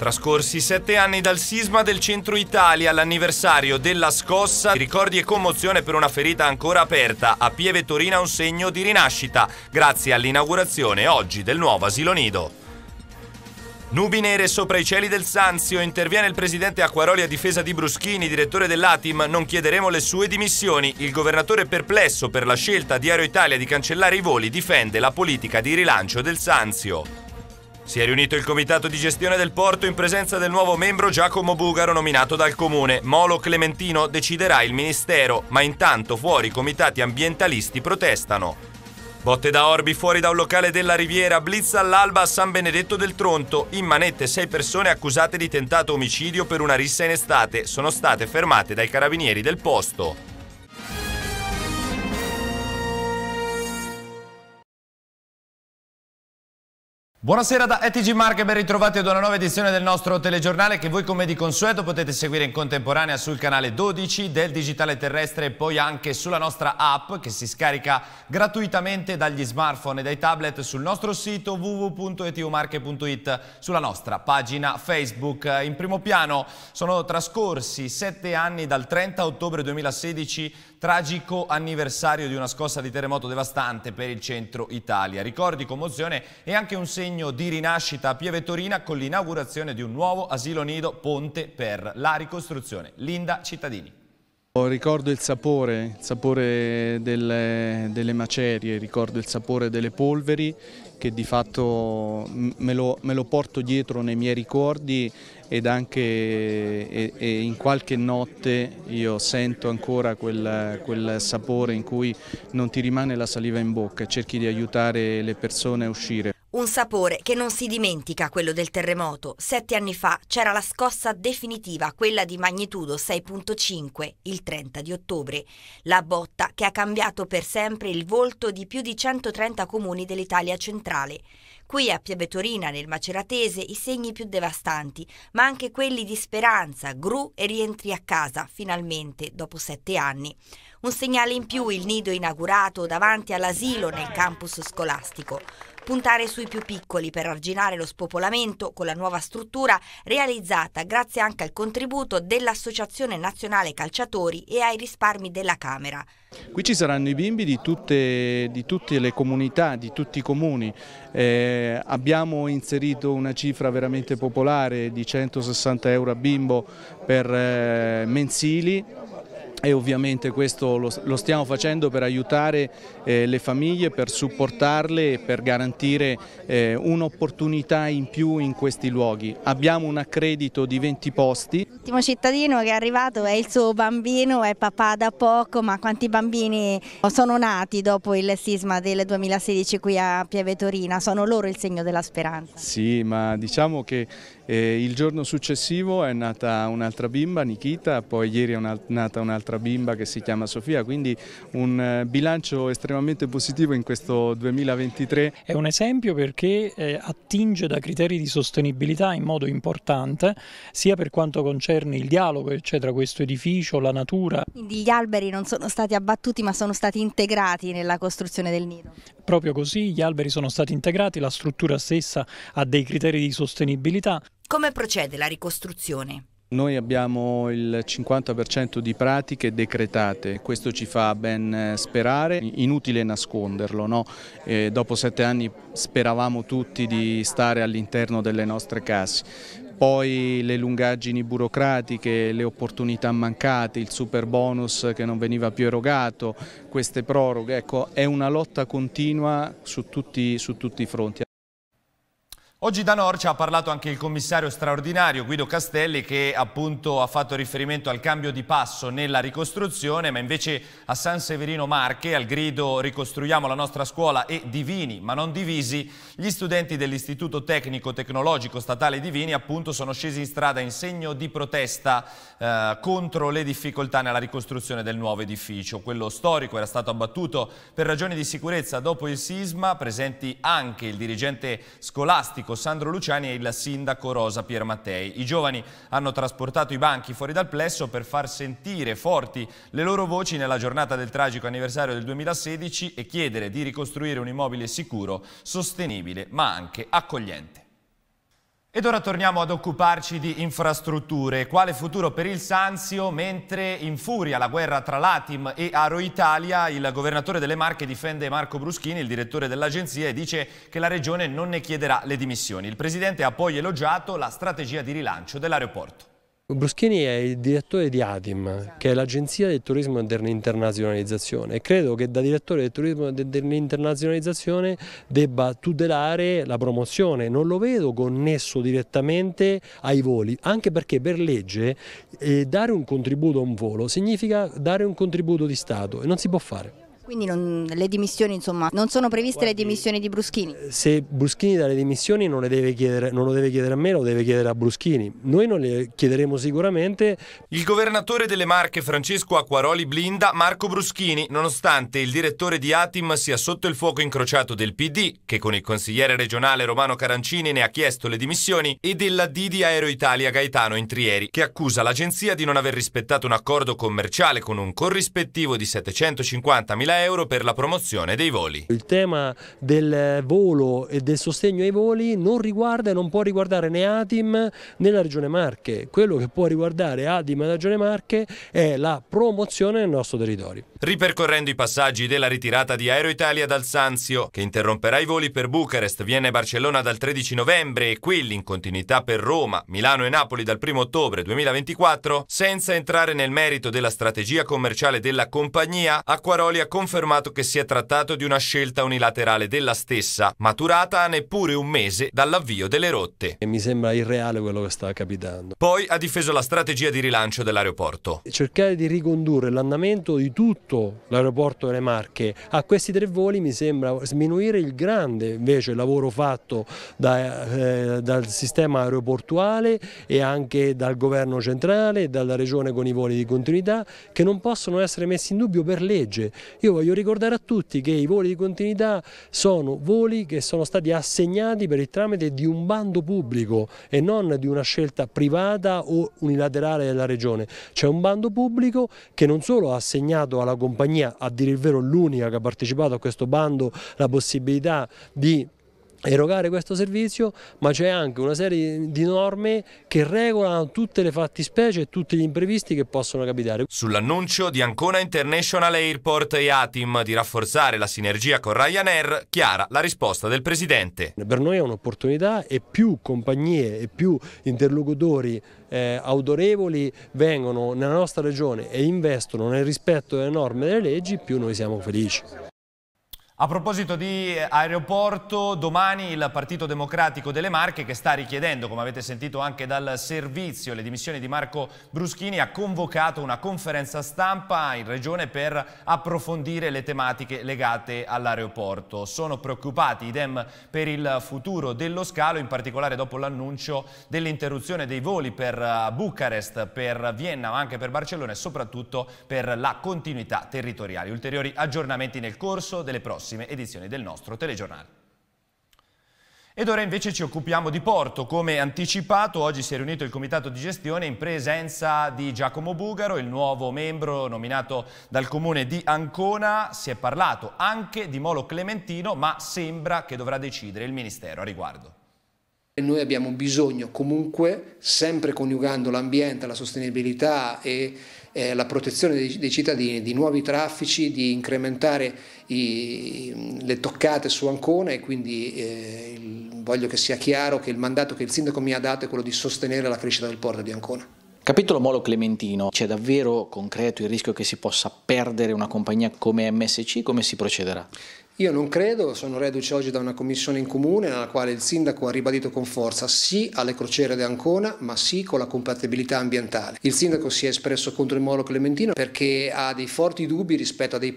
Trascorsi sette anni dal sisma del centro Italia all'anniversario della scossa, ricordi e commozione per una ferita ancora aperta, a Pieve Torina un segno di rinascita, grazie all'inaugurazione oggi del nuovo asilo nido. Nubi nere sopra i cieli del Sanzio, interviene il presidente Acquaroli a difesa di Bruschini, direttore dell'Atim, non chiederemo le sue dimissioni, il governatore perplesso per la scelta di Aero Italia di cancellare i voli difende la politica di rilancio del Sanzio. Si è riunito il comitato di gestione del porto in presenza del nuovo membro Giacomo Bugaro nominato dal comune. Molo Clementino deciderà il ministero, ma intanto fuori i comitati ambientalisti protestano. Botte da Orbi fuori da un locale della Riviera, blitz all'alba a San Benedetto del Tronto. In manette sei persone accusate di tentato omicidio per una rissa in estate sono state fermate dai carabinieri del posto. Buonasera da ETG e ben ritrovati ad una nuova edizione del nostro telegiornale che voi come di consueto potete seguire in contemporanea sul canale 12 del Digitale Terrestre e poi anche sulla nostra app che si scarica gratuitamente dagli smartphone e dai tablet sul nostro sito www.etumarche.it sulla nostra pagina Facebook. In primo piano sono trascorsi sette anni dal 30 ottobre 2016 tragico anniversario di una scossa di terremoto devastante per il centro Italia. Ricordi, commozione e anche un segno di rinascita a Pieve Torina con l'inaugurazione di un nuovo asilo nido Ponte per la ricostruzione. Linda Cittadini. Oh, ricordo il sapore, il sapore delle, delle macerie, ricordo il sapore delle polveri che di fatto me lo, me lo porto dietro nei miei ricordi ed anche e, e in qualche notte io sento ancora quel, quel, sapore in cui non ti rimane la saliva in bocca e cerchi di aiutare le persone a uscire. Un sapore che non si dimentica quello del terremoto. Sette anni fa c'era la scossa definitiva, quella di magnitudo 6.5, il 30 di ottobre. La botta che ha cambiato per sempre il volto di più di 130 comuni dell'Italia centrale. Qui a Pieve Torina, nel Maceratese, i segni più devastanti, ma anche quelli di speranza, gru e rientri a casa, finalmente, dopo sette anni. Un segnale in più il nido inaugurato davanti all'asilo nel campus scolastico. Puntare sui più piccoli per arginare lo spopolamento con la nuova struttura realizzata grazie anche al contributo dell'Associazione Nazionale Calciatori e ai risparmi della Camera. Qui ci saranno i bimbi di tutte, di tutte le comunità, di tutti i comuni. Eh, abbiamo inserito una cifra veramente popolare di 160 euro a bimbo per eh, mensili e ovviamente questo lo, lo, stiamo facendo per aiutare eh, le famiglie, per supportarle e per garantire eh, un'opportunità in più in questi luoghi. Abbiamo un accredito di 20 posti ultimo cittadino che è arrivato è il suo bambino, è papà da poco, ma quanti bambini sono nati dopo il sisma del 2016 qui a Pieve Torina? Sono loro il segno della speranza? Sì, ma diciamo che e il giorno successivo è nata un'altra bimba, Nikita, poi ieri è una, nata un'altra bimba che si chiama Sofia, quindi un eh, bilancio estremamente positivo in questo 2023. È un esempio perché eh, attinge da criteri di sostenibilità in modo importante, sia per quanto concerne il dialogo che c'è tra questo edificio, la natura. Quindi gli alberi non sono stati abbattuti ma sono stati integrati nella costruzione del nido. Proprio così, gli alberi sono stati integrati, la struttura stessa ha dei criteri di sostenibilità. Come procede la ricostruzione? Noi abbiamo il 50% di pratiche decretate, questo ci fa ben eh, sperare, inutile nasconderlo. No? dopo sette anni speravamo tutti di stare all'interno delle nostre case, poi le lungaggini burocratiche, le opportunità mancate, il super bonus che non veniva più erogato, queste proroghe, ecco, è una lotta continua su tutti, su tutti i fronti. Oggi da Nor ci ha parlato anche il commissario straordinario Guido Castelli che appunto ha fatto riferimento al cambio di passo nella ricostruzione ma invece a San Severino Marche al grido ricostruiamo la nostra scuola e divini ma non divisi gli studenti dell'istituto tecnico tecnologico statale divini appunto sono scesi in strada in segno di protesta eh, contro le difficoltà nella ricostruzione del nuovo edificio. Quello storico era stato abbattuto per ragioni di sicurezza dopo il sisma presenti anche il dirigente scolastico Marco, Sandro Luciani e il sindaco Rosa Piermattei. I giovani hanno trasportato i banchi fuori dal plesso per far sentire forti le loro voci nella giornata del tragico anniversario del 2016 e chiedere di ricostruire un immobile sicuro, sostenibile ma anche accogliente. Ed ora torniamo ad occuparci di infrastrutture. Quale futuro per il Sanzio? Mentre infuria la guerra tra l'Atim e Aro Italia, il governatore delle Marche difende Marco Bruschini, il direttore dell'agenzia, e dice che la regione non ne chiederà le dimissioni. Il presidente ha poi elogiato la strategia di rilancio dell'aeroporto. Bruschini è il direttore di ADIM, che è l'Agenzia del Turismo e dell'Internazionalizzazione e credo che da direttore del Turismo e dell'Internazionalizzazione debba tutelare la promozione, non lo vedo connesso direttamente ai voli, anche perché per legge eh, dare un contributo a un volo significa dare un contributo di Stato e non si può fare. Quindi non, le dimissioni, insomma, non sono previste Guardi, le dimissioni di Bruschini? Eh, se Bruschini dà le dimissioni non, le deve chiedere, non lo deve chiedere a me, lo deve chiedere a Bruschini. Noi non le chiederemo sicuramente. Il governatore delle Marche Francesco Acquaroli blinda Marco Bruschini, nonostante il direttore di Atim sia sotto il fuoco incrociato del PD, che con il consigliere regionale Romano Carancini ne ha chiesto le dimissioni, e della Didi Aero Italia Gaetano Intrieri, che accusa l'agenzia di non aver rispettato un accordo commerciale con un corrispettivo di 750.000 euro euro per la promozione dei voli. Il tema del volo e del sostegno ai voli non riguarda e non può riguardare né Adim né la Regione Marche. Quello che può riguardare Adim e la Regione Marche è la promozione del nostro territorio ripercorrendo i passaggi della ritirata di Aeroitalia Italia dal Sanzio, che interromperà i voli per Bucarest, Vienna e Barcellona dal 13 novembre e quelli in continuità per Roma, Milano e Napoli dal 1 ottobre 2024, senza entrare nel merito della strategia commerciale della compagnia, Acquaroli ha confermato che si è trattato di una scelta unilaterale della stessa, maturata a neppure un mese dall'avvio delle rotte. E mi sembra irreale quello che sta capitando. Poi ha difeso la strategia di rilancio dell'aeroporto. Cercare di ricondurre l'andamento di tutto tutto l'aeroporto delle Marche a questi tre voli mi sembra sminuire il grande invece lavoro fatto da, eh, dal sistema aeroportuale e anche dal governo centrale e dalla regione con i voli di continuità che non possono essere messi in dubbio per legge. Io voglio ricordare a tutti che i voli di continuità sono voli che sono stati assegnati per il tramite di un bando pubblico e non di una scelta privata o unilaterale della regione. C'è un bando pubblico che non solo ha assegnato alla compagnia, a dire il vero l'unica che ha partecipato a questo bando, la possibilità di erogare questo servizio, ma c'è anche una serie di norme che regolano tutte le fattispecie e tutti gli imprevisti che possono capitare. Sull'annuncio di Ancona International Airport e Atim di rafforzare la sinergia con Ryanair, chiara la risposta del Presidente. Per noi è un'opportunità e più compagnie e più interlocutori eh, autorevoli vengono nella nostra regione e investono nel rispetto delle norme e delle leggi, più noi siamo felici. A proposito di aeroporto, domani il Partito Democratico delle Marche che sta richiedendo, come avete sentito anche dal servizio, le dimissioni di Marco Bruschini ha convocato una conferenza stampa in regione per approfondire le tematiche legate all'aeroporto. Sono preoccupati idem per il futuro dello scalo, in particolare dopo l'annuncio dell'interruzione dei voli per eh, Bucarest, per Vienna ma anche per Barcellona e soprattutto per la continuità territoriale. Ulteriori aggiornamenti nel corso delle prossime prossime edizioni del nostro telegiornale. Ed ora invece ci occupiamo di Porto. Come anticipato, oggi si è riunito il comitato di gestione in presenza di Giacomo Bugaro, il nuovo membro nominato dal comune di Ancona. Si è parlato anche di Molo Clementino, ma sembra che dovrà decidere il Ministero a riguardo. Noi abbiamo bisogno comunque, sempre coniugando l'ambiente, la sostenibilità e eh, la protezione dei, dei, cittadini, di nuovi traffici, di incrementare i, le toccate su Ancona e quindi eh, il, voglio che sia chiaro che il mandato che il sindaco mi ha dato è quello di sostenere la crescita del porto di Ancona. Capitolo Molo Clementino, c'è davvero concreto il rischio che si possa perdere una compagnia come MSC? Come si procederà? Io non credo, sono reduce oggi da una commissione in comune nella quale il sindaco ha ribadito con forza sì alle crociere di Ancona, ma sì con la compatibilità ambientale. Il sindaco si è espresso contro il molo clementino perché ha dei forti dubbi rispetto a dei,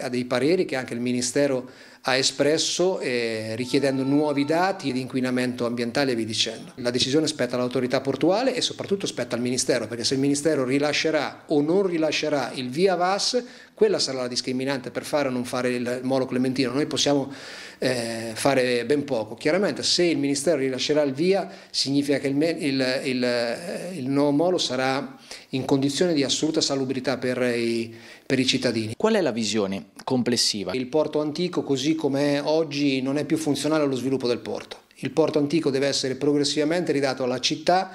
a dei pareri che anche il Ministero ha espresso eh, richiedendo nuovi dati di inquinamento ambientale e vi dicendo. La decisione spetta all'autorità portuale e soprattutto spetta al Ministero, perché se il Ministero rilascerà o non rilascerà il via VAS, quella sarà la discriminante per fare o non fare il molo clementino. Noi possiamo eh, fare ben poco. Chiaramente se il Ministero rilascerà il via significa che il, il, il, eh, il nuovo molo sarà in condizione di assoluta salubrità per i per i cittadini. Qual è la visione complessiva? Il porto antico così come è oggi non è più funzionale allo sviluppo del porto. Il porto antico deve essere progressivamente ridato alla città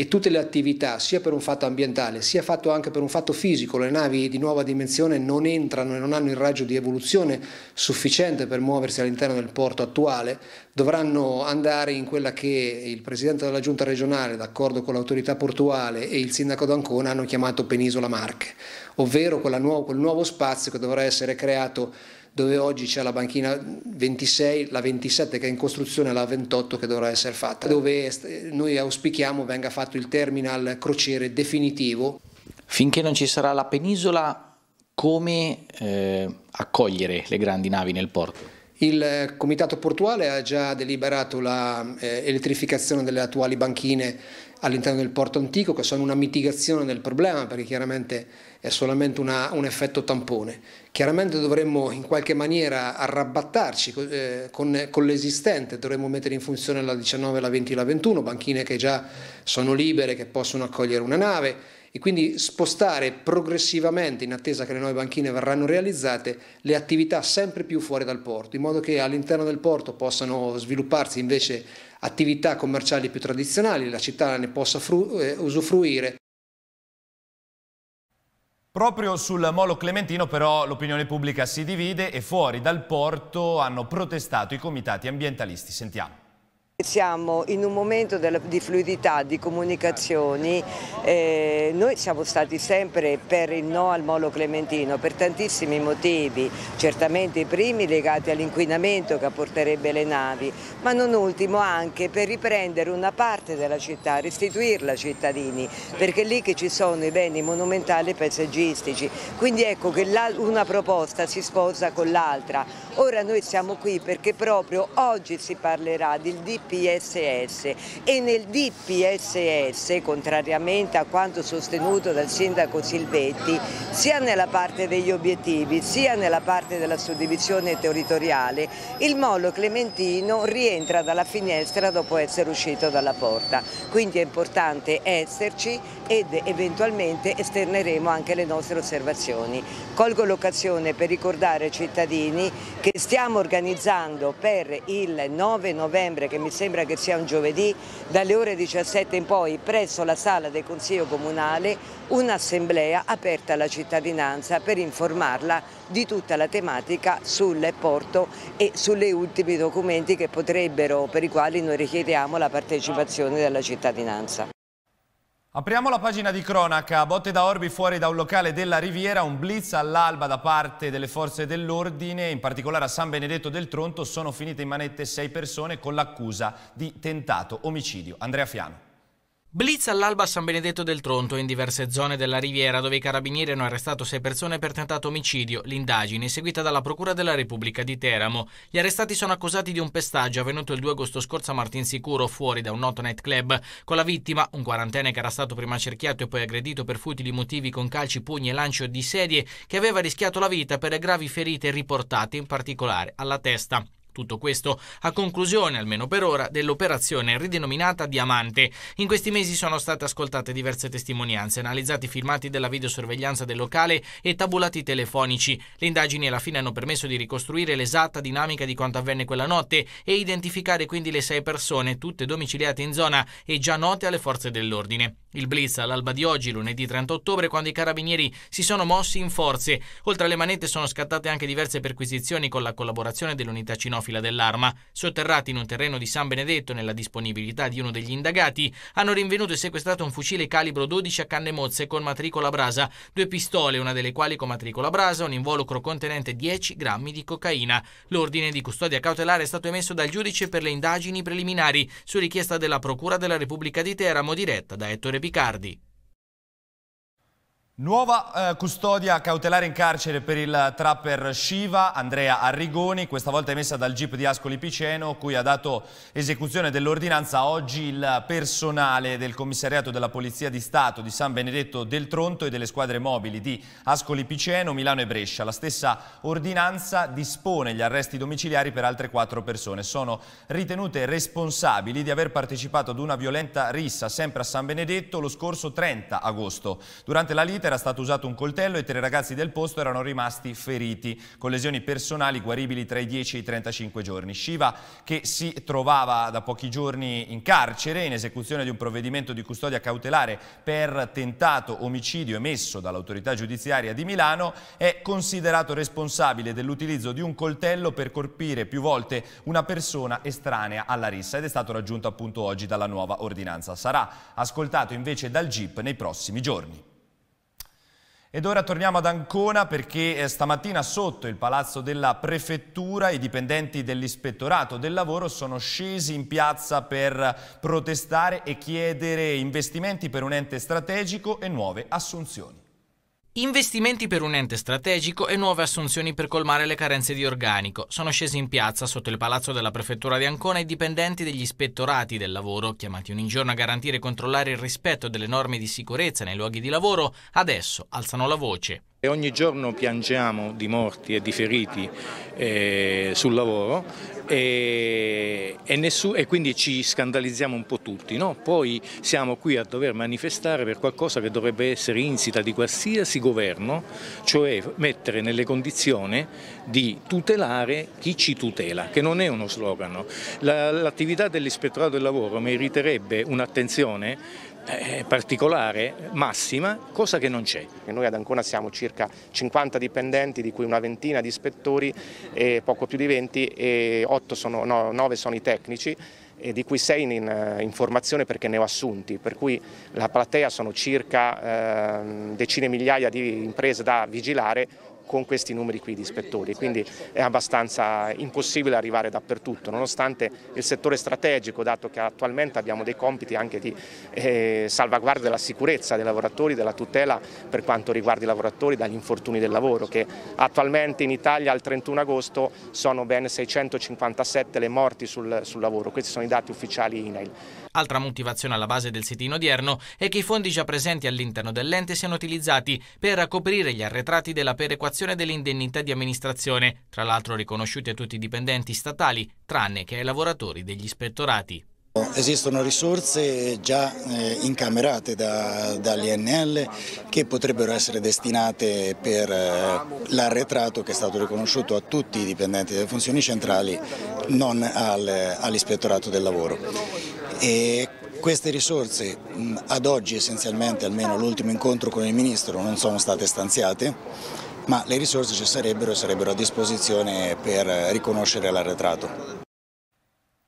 e tutte le attività, sia per un fatto ambientale, sia fatto anche per un fatto fisico, le navi di nuova dimensione non entrano e non hanno il raggio di evoluzione sufficiente per muoversi all'interno del porto attuale, dovranno andare in quella che il Presidente della Giunta regionale, d'accordo con l'autorità portuale e il Sindaco d'Ancona, hanno chiamato Penisola Marche, ovvero nuovo, quel nuovo spazio che dovrà essere creato dove oggi c'è la banchina 26, la 27 che è in costruzione, la 28 che dovrà essere fatta, dove noi auspichiamo venga fatto il terminal crociere definitivo. Finché non ci sarà la penisola, come eh, accogliere le grandi navi nel porto? Il eh, Comitato Portuale ha già deliberato l'elettrificazione eh, delle attuali banchine all'interno del porto antico che sono una mitigazione del problema perché chiaramente è solamente una, un effetto tampone. Chiaramente dovremmo in qualche maniera arrabbattarci eh, con, con l'esistente, dovremmo mettere in funzione la 19, la 20, la 21, banchine che già sono libere, che possono accogliere una nave e quindi spostare progressivamente, in attesa che le nuove banchine verranno realizzate, le attività sempre più fuori dal porto, in modo che all'interno del porto possano svilupparsi invece attività commerciali più tradizionali, la città ne possa eh, usufruire. Proprio sul molo clementino però l'opinione pubblica si divide e fuori dal porto hanno protestato i comitati ambientalisti. Sentiamo. Siamo in un momento di fluidità, di comunicazioni, eh, noi siamo stati sempre per il no al molo clementino per tantissimi motivi, certamente i primi legati all'inquinamento che apporterebbe le navi, ma non ultimo anche per riprendere una parte della città, restituirla ai cittadini, perché è lì che ci sono i beni monumentali e paesaggistici, quindi ecco che una proposta si sposa con l'altra. Ora noi siamo qui perché proprio oggi si parlerà del DP DPSS e nel DPSS, contrariamente a quanto sostenuto dal sindaco Silvetti, sia nella parte degli obiettivi sia nella parte della suddivisione territoriale, il molo clementino rientra dalla finestra dopo essere uscito dalla porta. Quindi è importante esserci ed eventualmente esterneremo anche le nostre osservazioni. Colgo l'occasione per ricordare ai cittadini che stiamo organizzando per il 9 novembre che mi sembra che sia un giovedì, dalle ore 17 in poi presso la sala del Consiglio Comunale un'assemblea aperta alla cittadinanza per informarla di tutta la tematica sul porto e sulle ultimi documenti potrebbero, per i quali noi richiediamo la partecipazione della cittadinanza. Apriamo la pagina di cronaca. Botte da Orbi fuori da un locale della Riviera, un blitz all'alba da parte delle forze dell'ordine, in particolare a San Benedetto del Tronto sono finite in manette sei persone con l'accusa di tentato omicidio. Andrea Fiano. Blitz all'alba a San Benedetto del Tronto in diverse zone della Riviera dove i carabinieri hanno arrestato sei persone per tentato omicidio. L'indagine è seguita dalla Procura della Repubblica di Teramo. Gli arrestati sono accusati di un pestaggio avvenuto il 2 agosto scorso a Martinsicuro fuori da un noto nightclub con la vittima, un quarantenne che era stato prima cerchiato e poi aggredito per futili motivi con calci, pugni e lancio di sedie che aveva rischiato la vita per gravi ferite riportate in particolare alla testa. Tutto questo a conclusione, almeno per ora, dell'operazione ridenominata Diamante. In questi mesi sono state ascoltate diverse testimonianze, analizzati filmati della videosorveglianza del locale e tabulati telefonici. Le indagini alla fine hanno permesso di ricostruire l'esatta dinamica di quanto avvenne quella notte e identificare quindi le sei persone, tutte domiciliate in zona e già note alle forze dell'ordine. Il blitz all'alba di oggi, lunedì 30 ottobre, quando i carabinieri si sono mossi in forze. Oltre alle manette sono scattate anche diverse perquisizioni con la collaborazione dell'unità cinofila dell'arma. Sotterrati in un terreno di San Benedetto, nella disponibilità di uno degli indagati, hanno rinvenuto e sequestrato un fucile calibro 12 a canne mozze con matricola brasa, due pistole, una delle quali con matricola brasa, un involucro contenente 10 grammi di cocaina. L'ordine di custodia cautelare è stato emesso dal giudice per le indagini preliminari, su richiesta della Procura della Repubblica di Teramo, diretta da Ettore Picardi. Nuova eh, custodia cautelare in carcere per il trapper Shiva, Andrea Arrigoni, questa volta emessa dal GIP di Ascoli Piceno, cui ha dato esecuzione dell'ordinanza oggi il personale del commissariato della Polizia di Stato di San Benedetto del Tronto e delle squadre mobili di Ascoli Piceno, Milano e Brescia. La stessa ordinanza dispone gli arresti domiciliari per altre quattro persone. Sono ritenute responsabili di aver partecipato ad una violenta rissa sempre a San Benedetto lo scorso 30 agosto. Durante la lite era stato usato un coltello e tre ragazzi del posto erano rimasti feriti, con lesioni personali guaribili tra i 10 e i 35 giorni. Shiva, che si trovava da pochi giorni in carcere, in esecuzione di un provvedimento di custodia cautelare per tentato omicidio emesso dall'autorità giudiziaria di Milano, è considerato responsabile dell'utilizzo di un coltello per colpire più volte una persona estranea alla rissa ed è stato raggiunto appunto oggi dalla nuova ordinanza. Sarà ascoltato invece dal GIP nei prossimi giorni. Ed ora torniamo ad Ancona perché eh, stamattina sotto il palazzo della prefettura i dipendenti dell'ispettorato del lavoro sono scesi in piazza per protestare e chiedere investimenti per un ente strategico e nuove assunzioni. Investimenti per un ente strategico e nuove assunzioni per colmare le carenze di organico. Sono scesi in piazza sotto il palazzo della prefettura di Ancona i dipendenti degli ispettorati del lavoro, chiamati ogni giorno a garantire e controllare il rispetto delle norme di sicurezza nei luoghi di lavoro, adesso alzano la voce. E ogni giorno piangiamo di morti e di feriti eh, sul lavoro e, e, e, quindi ci scandalizziamo un po' tutti. No? Poi siamo qui a dover manifestare per qualcosa che dovrebbe essere insita di qualsiasi governo, cioè mettere nelle condizioni di tutelare chi ci tutela, che non è uno slogan. L'attività dell'ispettorato del lavoro meriterebbe un'attenzione eh, eh, particolare, massima, cosa che non c'è. Noi ad Ancona siamo circa 50 dipendenti, di cui una ventina di ispettori, eh, poco più di 20, e 8 sono, no, 9 sono i tecnici di cui 6 in, in, eh, in, formazione perché ne ho assunti, per cui la platea sono circa eh, decine migliaia di imprese da vigilare con questi numeri qui di ispettori, quindi è abbastanza impossibile arrivare dappertutto, nonostante il settore strategico, dato che attualmente abbiamo dei compiti anche di eh, salvaguardia della sicurezza dei lavoratori, della tutela per quanto riguarda i lavoratori dagli infortuni del lavoro, che attualmente in Italia al 31 agosto sono ben 657 le morti sul, sul lavoro, questi sono i dati ufficiali INAIL. Altra motivazione alla base del sitino odierno è che i fondi già presenti all'interno dell'ente siano utilizzati per coprire gli arretrati della perequazione dell'indennità di amministrazione, tra l'altro riconosciuti a tutti i dipendenti statali, tranne che ai lavoratori degli ispettorati. Esistono risorse già eh, incamerate da, dall'INL che potrebbero essere destinate per eh, l'arretrato che è stato riconosciuto a tutti i dipendenti delle funzioni centrali, non al, eh, all'ispettorato del lavoro. E queste risorse ad oggi essenzialmente, almeno l'ultimo incontro con il Ministro, non sono state stanziate, ma le risorse ci sarebbero e sarebbero a disposizione per riconoscere l'arretrato.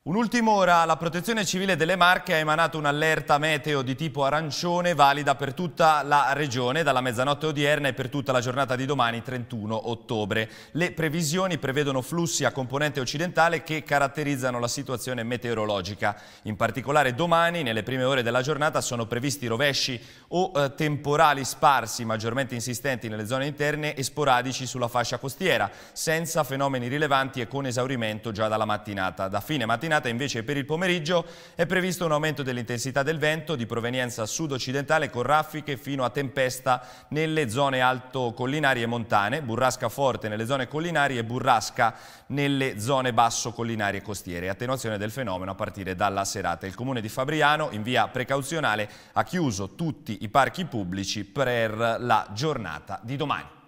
Un'ultima ora, la Protezione Civile delle Marche ha emanato un'allerta meteo di tipo arancione valida per tutta la regione dalla mezzanotte odierna e per tutta la giornata di domani 31 ottobre. Le previsioni prevedono flussi a componente occidentale che caratterizzano la situazione meteorologica. In particolare domani, nelle prime ore della giornata, sono previsti rovesci o eh, temporali sparsi maggiormente insistenti nelle zone interne e sporadici sulla fascia costiera, senza fenomeni rilevanti e con esaurimento già dalla mattinata. Da fine mattinata mattinata invece per il pomeriggio è previsto un aumento dell'intensità del vento di provenienza sud-occidentale con raffiche fino a tempesta nelle zone alto collinari e montane, burrasca forte nelle zone collinari e burrasca nelle zone basso collinari e costiere. Attenuazione del fenomeno a partire dalla serata. Il comune di Fabriano in via precauzionale ha chiuso tutti i parchi pubblici per la giornata di domani.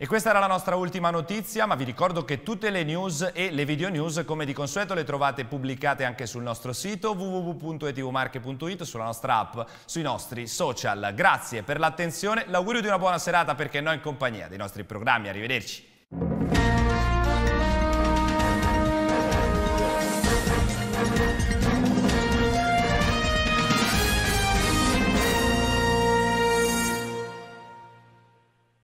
E questa era la nostra ultima notizia, ma vi ricordo che tutte le news e le video news, come di consueto, le trovate pubblicate anche sul nostro sito www.etvmarche.it, sulla nostra app, sui nostri social. Grazie per l'attenzione, l'augurio di una buona serata perché noi in compagnia dei nostri programmi. Arrivederci.